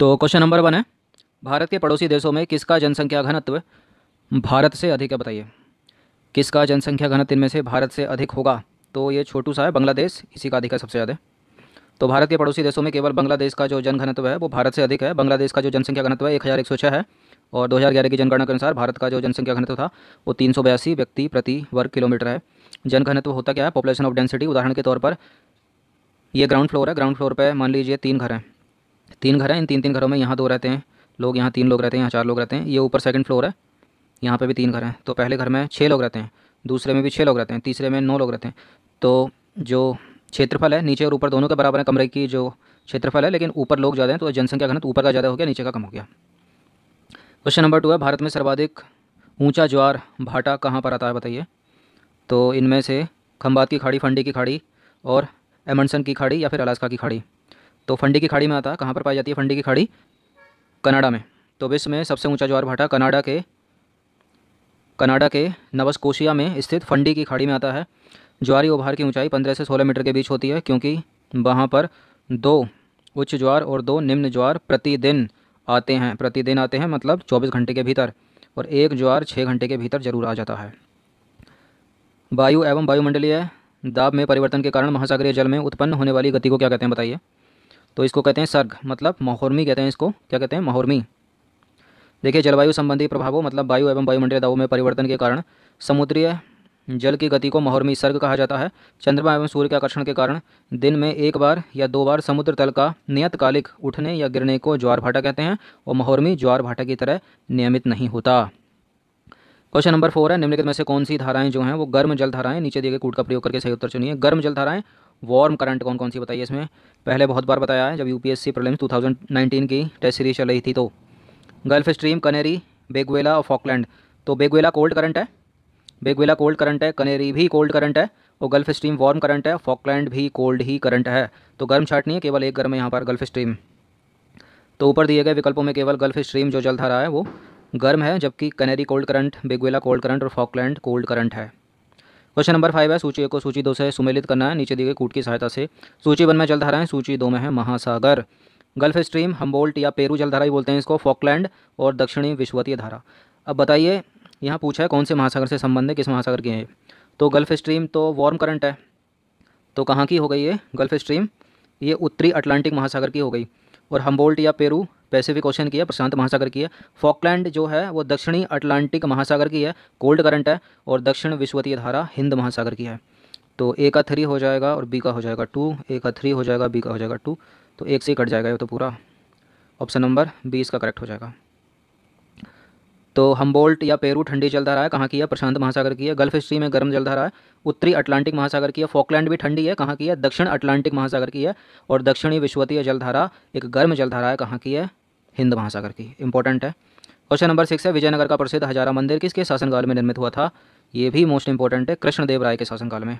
तो question number one है भारत के पड़ोसी देशों में किसका जनसंख्या घनत्व भारत से अधिक है बताइए किसका जनसंख्या घनत्व इनमें से भारत से अधिक होगा तो ये छोटू सा है बांग्लादेश इसी का अधिक है सबसे ज़्यादा तो भारत के पड़ोसी देशों में केवल बांग्लादेश का जो जन घनत्व है वो भारत से अधिक है बांग्लादेश का जो जनसंख्या घनत्व है एक हज़ार एक सौ छः है और दो हज़ार ग्यारह की जनगणना के अनुसार भारत का जो जनसंख्या घनत्व था वो तीन सौ बयासी व्यक्ति प्रति वर्ग किलोमीटर है जन घनत्व होता क्या है पॉपुलेशन ऑफ डेंसिटी उदाहरण के तौर पर ये ग्राउंड फ्लोर है ग्राउंड फ्लोर पर मान लीजिए तीन घर हैं तीन घर हैं इन तीन तीन घरों में यहाँ दो रहते हैं लोग यहाँ तीन लोग रहते हैं यहाँ चार लोग रहते हैं ये ऊपर सेकंड फ्लोर है यहाँ पे भी तीन घर हैं तो पहले घर में छः लोग रहते हैं दूसरे में भी छः लोग रहते हैं तीसरे में नौ लोग रहते हैं तो जो क्षेत्रफल है नीचे और ऊपर दोनों के बराबर है कमरे की जो क्षेत्रफल है लेकिन ऊपर लोग ज़्यादा हैं तो जनसंख्या घनत्व ऊपर का ज़्यादा हो गया नीचे का कम हो गया क्वेश्चन नंबर टू है भारत में सर्वाधिक ऊँचा ज्वार भाटा कहाँ पर आता है बताइए तो इनमें से खम्बात की खाड़ी फंडी की खाड़ी और एमंडसन की खाड़ी या फिर अलास्का की खाड़ी तो फंडी की खाड़ी में आता है कहाँ पर पाई जाती है फंडी की खाड़ी कनाडा में तो विश्व में सबसे ऊंचा ज्वार भाटा कनाडा के कनाडा के नवस्कोशिया में स्थित फंडी की खाड़ी में आता है ज्वारी उभार की ऊंचाई 15 से 16 मीटर के बीच होती है क्योंकि वहाँ पर दो उच्च ज्वार और दो निम्न ज्वार प्रतिदिन आते हैं प्रतिदिन आते हैं मतलब चौबीस घंटे के भीतर और एक ज्वार छः घंटे के भीतर जरूर आ जाता है वायु एवं वायुमंडलीय दाब में परिवर्तन के कारण महासागरीय जल में उत्पन्न होने वाली गति को क्या कहते हैं बताइए तो इसको कहते हैं सर्ग मतलब महोर्मी कहते हैं इसको क्या कहते हैं महोर्मी देखिए जलवायु संबंधी प्रभावों मतलब वायु एवं वायुमंडलीय दबाव में परिवर्तन के कारण समुद्रीय जल की गति को महोर्मी सर्ग कहा जाता है चंद्रमा एवं सूर्य के आकर्षण के कारण दिन में एक बार या दो बार समुद्र तल का नियतकालिक उठने या गिरने को ज्वार भाटा कहते हैं और महोर्मी ज्वार भाटा की तरह नियमित नहीं होता क्वेश्चन नंबर फोर है निम्नलिखित में से कौन सी धाराएं जो हैं वो गर्म जल धाराएं नीचे दिए गए कूट का प्रयोग करके सही उत्तर चुनिए गर्म जल धाराएं वार्म करंट कौन कौन सी बताइए इसमें पहले बहुत बार बताया है जब यूपीएससी थाउजेंड 2019 की टेस्ट सीरीज चल रही थी तो गल्फ स्ट्रीम कनेरी बेगवेला और फॉकलैंड तो बेगवेला कोल्ड करंट है बेगवेला कोल्ड करंट है कनेरी भी कोल्ड करंट है और गल्फ स्ट्रीम वार्म करंट है फॉकलैंड भी कोल्ड ही करंट है तो गर्म छाट नहीं है केवल एक गर्म है यहाँ पर गल्फ स्ट्रीम तो ऊपर दिए गए विकल्पों में केवल गल्फ स्ट्रीम जो जलधारा है वो गर्म है जबकि Canary cold current Benguela cold current और फॉकलैंड कोल्ड करंट है क्वेश्चन नंबर फाइव है सूची एक को सूची दो से सुमेलित करना है नीचे दिए गए कूट की सहायता से सूची वन में है सूची दो में है महासागर गल्फ स्ट्रीम हम्बोल्ट या पेरू जलधारा ही बोलते हैं इसको फॉकलैंड और दक्षिणी विश्वतीय धारा अब बताइए यहाँ पूछा है कौन से महासागर से संबंध है किस महासागर की है तो गल्फ स्ट्रीम तो वार्म करंट है तो कहाँ की हो गई ये गल्फ स्ट्रीम ये उत्तरी अटलांटिक महासागर की हो गई और हम्बोल्ट या पेरू पैसिफिक ओशन की है प्रशांत महासागर की है फॉकलैंड जो है वो दक्षिणी अटलांटिक महासागर की है कोल्ड करंट है और दक्षिण विश्वतीय धारा हिंद महासागर की है तो ए का थ्री हो जाएगा और बी का हो जाएगा टू ए का थ्री हो जाएगा बी का हो जाएगा टू तो एक से ही कट जाएगा ये तो पूरा ऑप्शन नंबर बी इसका करेक्ट हो जाएगा तो हम्बोल्ट या पेरू ठंडी जलधारा है कहाँ की है प्रशांत महासागर की है गल्फ स्ट्रीम में गर्म जलधारा है उत्तरी अटलांटिक महासागर की है फॉकलैंड भी ठंडी है कहाँ की है दक्षिण अटलांटिक महासागर की है और दक्षिणी विश्वतीय जलधारा एक गर्म जलधारा है कहाँ की है हिंद महासागर की इंपॉर्टेंट है क्वेश्चन नंबर सिक्स है विजयनगर का प्रसिद्ध हजारा मंदिर किसके शासनकाल में निर्मित हुआ था ये भी मोस्ट इंपॉर्टेंट है कृष्णदेव राय के शासनकाल में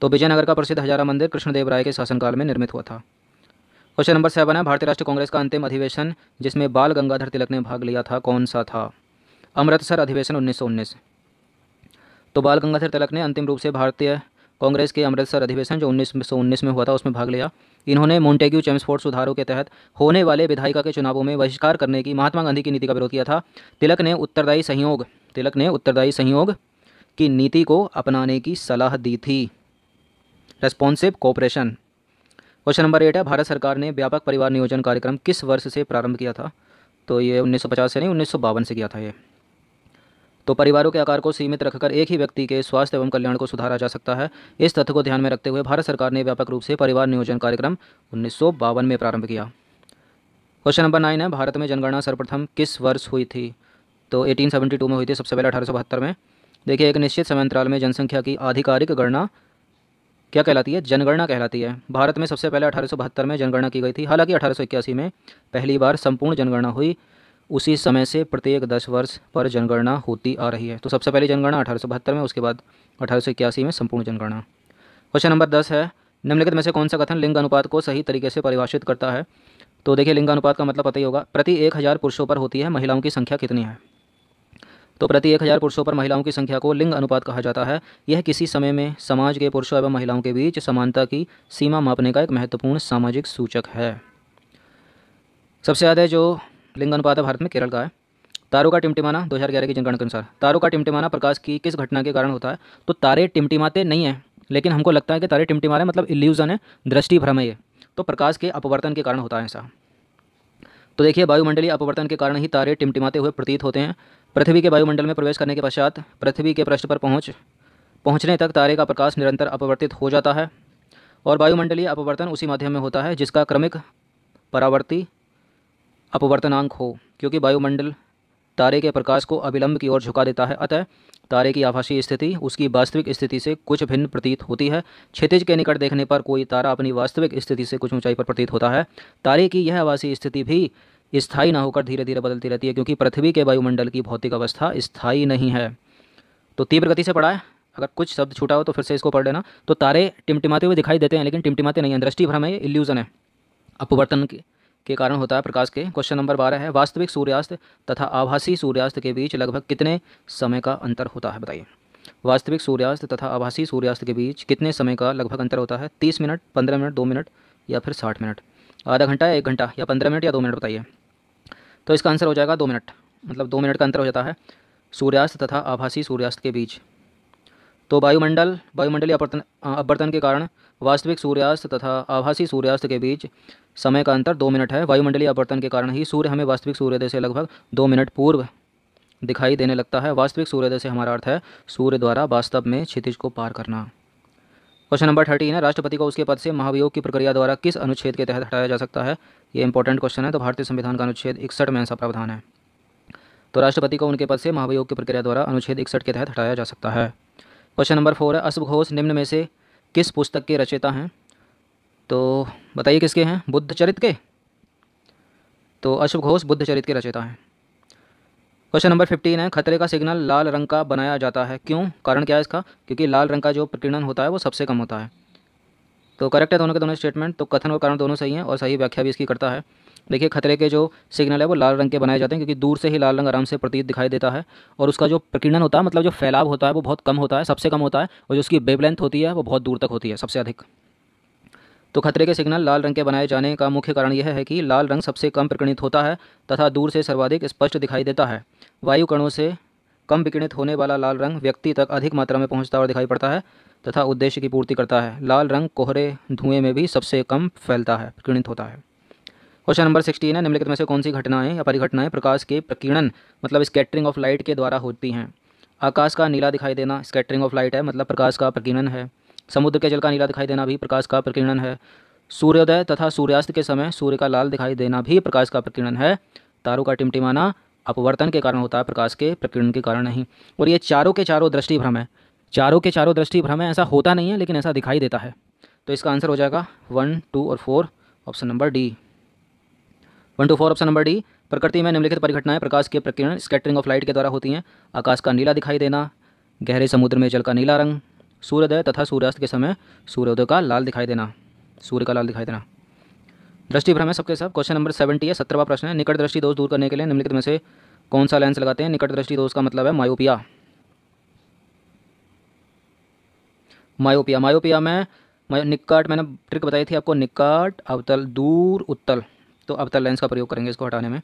तो विजयनगर का प्रसिद्ध हजारा मंदिर कृष्णदेव राय के शासनकाल में निर्मित हुआ था क्वेश्चन नंबर सेवन है भारतीय राष्ट्रीय कांग्रेस का अंतिम अधिवेशन जिसमें बाल गंगाधर तिलक ने भाग लिया था कौन सा था अमृतसर अधिवेशन उन्नीस तो बाल गंगाधर तिलक ने अंतिम रूप से भारतीय कांग्रेस के अमृतसर अधिवेशन जो उन्नीस में हुआ था उसमें भाग लिया इन्होंने मोन्टेग्यू चेम्सफोर्ड सुधारों के तहत होने वाले विधायिका के चुनावों में बहिष्कार करने की महात्मा गांधी की नीति का विरोध किया था तिलक ने उत्तरदायी सहयोग तिलक ने उत्तरदायी सहयोग की नीति को अपनाने की सलाह दी थी responsive cooperation question number eight है भारत सरकार ने व्यापक परिवार नियोजन कार्यक्रम किस वर्ष से प्रारंभ किया था तो ये 1950 से नहीं उन्नीस से किया था ये तो परिवारों के आकार को सीमित रखकर एक ही व्यक्ति के स्वास्थ्य एवं कल्याण को सुधारा जा सकता है इस तथ्य को ध्यान में रखते हुए भारत सरकार ने व्यापक रूप से परिवार नियोजन कार्यक्रम उन्नीस में प्रारंभ किया क्वेश्चन नंबर नाइन है भारत में जनगणना सर्वप्रथम किस वर्ष हुई थी तो 1872 में हुई थी सबसे पहले अठारह में देखिए एक निश्चित समय अंतराल में जनसंख्या की आधिकारिक गणना क्या कहलाती है जनगणना कहलाती है भारत में सबसे पहले अठारह में जनगणना की गई थी हालांकि अठारह में पहली बार संपूर्ण जनगणना हुई उसी समय से प्रत्येक दस वर्ष पर जनगणना होती आ रही है तो सबसे पहले जनगणना अठारह में उसके बाद अठारह में संपूर्ण जनगणना क्वेश्चन नंबर दस है निम्नलिखित में से कौन सा कथन लिंग अनुपात को सही तरीके से परिभाषित करता है तो देखिए लिंग अनुपात का मतलब पता ही होगा प्रति एक हज़ार पुरुषों पर होती है महिलाओं की संख्या कितनी है तो प्रति एक हज़ार पुरुषों पर महिलाओं की संख्या को लिंग अनुपात कहा जाता है यह किसी समय में समाज के पुरुषों एवं महिलाओं के बीच समानता की सीमा मापने का एक महत्वपूर्ण सामाजिक सूचक है सबसे ज़्यादा जो लिंग अनुपात भारत में केरल का है तारों का टिमटिमाना 2011 की जनगणना के अनुसार तारों का टिमटिमाना प्रकाश की किस घटना के कारण होता है तो तारे टिमटिमाते नहीं हैं लेकिन हमको लगता है कि तारे टिमटिमा रहे मतलब इल्यूजन है दृष्टि भ्रम है तो प्रकाश के अपवर्तन के कारण होता है ऐसा तो देखिए वायुमंडलीय अपवर्तन के कारण ही तारे टिमटिमाते हुए प्रतीत होते हैं पृथ्वी के वायुमंडल में प्रवेश करने के पश्चात पृथ्वी के पृष्ठ पर पहुँच पहुँचने तक तारे का प्रकाश निरंतर अपवर्तित हो जाता है और वायुमंडलीय अपवर्तन उसी माध्यम में होता है जिसका क्रमिक परावर्ती अपवर्तनांक हो क्योंकि वायुमंडल तारे के प्रकाश को अविलंब की ओर झुका देता है अतः तारे की आभासीय स्थिति उसकी वास्तविक स्थिति से कुछ भिन्न प्रतीत होती है क्षितिज के निकट देखने पर कोई तारा अपनी वास्तविक स्थिति से कुछ ऊंचाई पर प्रतीत होता है तारे की यह आवासीय स्थिति भी स्थायी ना होकर धीरे धीरे बदलती रहती है क्योंकि पृथ्वी के वायुमंडल की भौतिक अवस्था स्थायी नहीं है तो तीव्र गति से पड़ा है अगर कुछ शब्द छूटा हो तो फिर से इसको पढ़ लेना तो तारे टिमटिमाते हुए दिखाई देते हैं लेकिन टिमटिमाते नहीं हैं दृष्टि भ्रम है इल्यूज़न है अपवर्तन की के कारण होता है प्रकाश के क्वेश्चन नंबर बारह है वास्तविक सूर्यास्त तथा आभासी सूर्यास्त के बीच लगभग कितने समय का अंतर होता है बताइए वास्तविक सूर्यास्त तथा आभासी सूर्यास्त के बीच कितने समय का लगभग अंतर होता है तीस मिनट पंद्रह मिनट दो मिनट या फिर साठ मिनट आधा घंटा या एक घंटा या पंद्रह मिनट या दो मिनट बताइए तो इसका आंसर हो जाएगा दो मिनट मतलब दो मिनट का अंतर हो जाता है सूर्यास्त तथा आभासी सूर्यास्त के बीच तो वायुमंडल वायुमंडलीय अपर्तन अपवर्तन के कारण वास्तविक सूर्यास्त तथा आभासी सूर्यास्त के बीच समय का अंतर दो मिनट है वायुमंडलीय अपवर्तन के कारण ही सूर्य हमें वास्तविक सूर्योदय से लगभग दो मिनट पूर्व दिखाई देने लगता है वास्तविक सूर्योदय से हमारा अर्थ है सूर्य द्वारा वास्तव में क्षितिज को पार करना क्वेश्चन नंबर थर्टीन है राष्ट्रपति को उसके पद से महाभियोग की प्रक्रिया द्वारा किस अनुच्छेद के तहत हटाया जा सकता है ये इंपॉर्टेंट क्वेश्चन है तो भारतीय संविधान का अनुच्छेद इकसठ में ऐसा प्रावधान है तो राष्ट्रपति को उनके पद से महाभियोग की प्रक्रिया द्वारा अनुच्छेद इकसठ के तहत हटाया जा सकता है क्वेश्चन नंबर फोर है अश्व घोष निम्न में से किस पुस्तक के रचयिता हैं तो बताइए किसके हैं बुद्ध चरित के तो अश्व घोष बुद्ध चरित के रचयिता हैं क्वेश्चन नंबर फिफ्टीन है खतरे का सिग्नल लाल रंग का बनाया जाता है क्यों कारण क्या है इसका क्योंकि लाल रंग का जो प्रकीर्णन होता है वो सबसे कम होता है तो करेक्ट है दोनों के दोनों स्टेटमेंट तो कथन और कारण दोनों सही हैं और सही व्याख्या भी इसकी करता है देखिए खतरे के जो सिग्नल है वो लाल रंग के बनाए जाते हैं क्योंकि दूर से ही लाल रंग आराम से प्रतीत दिखाई देता है और उसका जो प्रकीर्णन होता है मतलब जो फैलाव होता है वो बहुत कम होता है सबसे कम होता है और जो उसकी बेबलेंथ होती है वो बहुत दूर तक होती है सबसे अधिक तो खतरे के सिग्नल लाल रंग के बनाए जाने का मुख्य कारण यह है कि लाल रंग सबसे कम प्रकीर्णित होता है तथा दूर से सर्वाधिक स्पष्ट दिखाई देता है वायुकणों से कम विकिरणित होने वाला लाल रंग व्यक्ति तक अधिक मात्रा में पहुंचता और दिखाई पड़ता है तथा उद्देश्य की पूर्ति करता है लाल रंग कोहरे धुएं में भी सबसे कम फैलता है प्रकीर्णित होता है क्वेश्चन नंबर सिक्सटीन है निम्नलिखित में से कौन सी घटनाएं या परिघटनाएं प्रकाश के प्रकीर्णन मतलब स्कैटरिंग ऑफ लाइट के द्वारा होती हैं आकाश का नीला दिखाई देना स्कैटरिंग ऑफ लाइट है मतलब प्रकाश का प्रकीर्णन है समुद्र के जल का नीला दिखाई देना भी प्रकाश का प्रकीर्णन है सूर्योदय तथा सूर्यास्त के समय सूर्य का लाल दिखाई देना भी प्रकाश का प्रकीर्णन है तारों का टिमटिमाना अपवर्तन के कारण होता है प्रकाश के प्रकीर्णन के कारण नहीं और ये चारों के चारों दृष्टि भ्रम है चारों के चारों दृष्टि भ्रम है ऐसा होता नहीं है लेकिन ऐसा दिखाई देता है तो इसका आंसर हो जाएगा वन टू और four option number D one two four option number D प्रकृति में निम्नलिखित परिघटनाएं प्रकाश के प्रकीर्ण स्कैटरिंग ऑफ लाइट के द्वारा होती हैं आकाश का नीला दिखाई देना गहरे समुद्र में जल का नीला रंग सूर्योदय तथा सूर्यास्त के समय सूर्योदय का लाल दिखाई देना सूर्य का लाल दिखाई देना दृष्टि भ्रम है सबके सब क्वेश्चन नंबर सेवेंटी है सत्रहवा प्रश्न है निकट दृष्टि दोष दूर करने के लिए निम्नलिखित में से कौन सा लेंस लगाते हैं निकट दृष्टि दोष का मतलब है मायोपिया मायोपिया मायोपिया में मायो, निकट मैंने ट्रिक बताई थी आपको निकट अवतल दूर उत्तल तो अवतल लेंस का प्रयोग करेंगे इसको हटाने में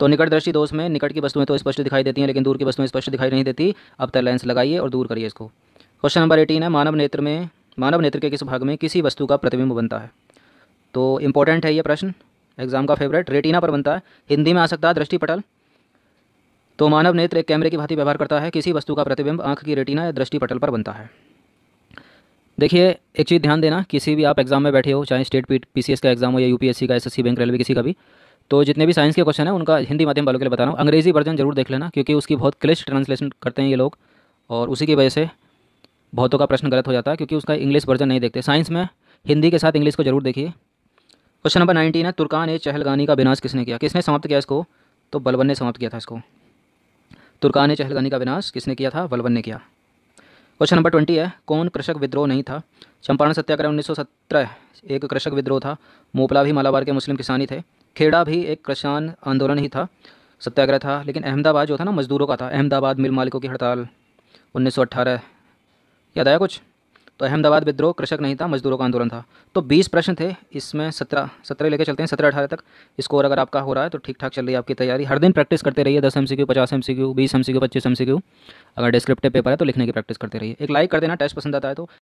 तो निकट दृष्टि दोष में निकट की वस्तुएं तो स्पष्ट दिखाई देती हैं लेकिन दूर की वस्तुएं स्पष्ट दिखाई नहीं देती अवतल लेंस लगाइए और दूर करिए इसको क्वेश्चन नंबर एटीन है मानव नेत्र में मानव नेत्र के किस भाग में किसी वस्तु का प्रतिबिंब बनता है तो इंपॉर्टेंट है ये प्रश्न एग्जाम का फेवरेट रेटिना पर बनता है हिंदी में आ सकता है दृष्टि पटल तो मानव नेत्र एक कैमरे की भांति व्यवहार करता है किसी वस्तु का प्रतिबिंब आंख की रेटिना या दृष्टि पटल पर बनता है देखिए एक चीज़ ध्यान देना किसी भी आप एग्ज़ाम में बैठे हो चाहे स्टेट पी का एग्ज़ाम हो या यूपीएससी का एसएससी बैंक रेलवे किसी का भी तो जितने भी साइंस के क्वेश्चन हैं उनका हिंदी माध्यम वालों के लिए बता रहा हूँ अंग्रेजी वर्जन जरूर देख लेना क्योंकि उसकी बहुत क्लिश ट्रांसलेशन करते हैं ये लोग और उसी की वजह से बहुतों का प्रश्न गलत हो जाता है क्योंकि उसका इंग्लिश वर्जन नहीं देखते साइंस में हिंदी के साथ इंग्लिश को जरूर देखिए क्वेश्चन नंबर नाइनटीन है तुर्कान ए चहलगानी का विनाश किसने किया किसने समाप्त किया इसको तो बलबन ने समाप्त किया था इसको तुर्कान ए चहलगानी का विनाश किसने किया था बलबन ने किया क्वेश्चन नंबर ट्वेंटी है कौन कृषक विद्रोह नहीं था चंपारण सत्याग्रह उन्नीस सौ सत्रह एक कृषक विद्रोह था मोपला भी मालाबार के मुस्लिम किसान ही थे खेड़ा भी एक किसान आंदोलन ही था सत्याग्रह था लेकिन अहमदाबाद जो था ना मजदूरों का था अहमदाबाद मिल मालिकों की हड़ताल अट्ठारह याद आया कुछ तो अहमदाबाद विद्रोह कृषक नहीं था मजदूरों का आंदोलन था तो बीस प्रश्न थे इसमें सत्रह सत्रह लेके चलते हैं सत्रह अठारह तक स्कोर अगर आपका हो रहा है तो ठीक ठाक चल रही है आपकी तैयारी हर दिन प्रैक्टिस करते रहिए दस एम सी क्यू पचास एम सी क्यू बीस एम सी क्यू पच्चीस एम सी क्यू अगर डिस्क्रिप्टिव पेपर है तो लिखने की प्रैक्टिस करते रहिए एक लाइक कर देना टेस्ट पसंद आता है तो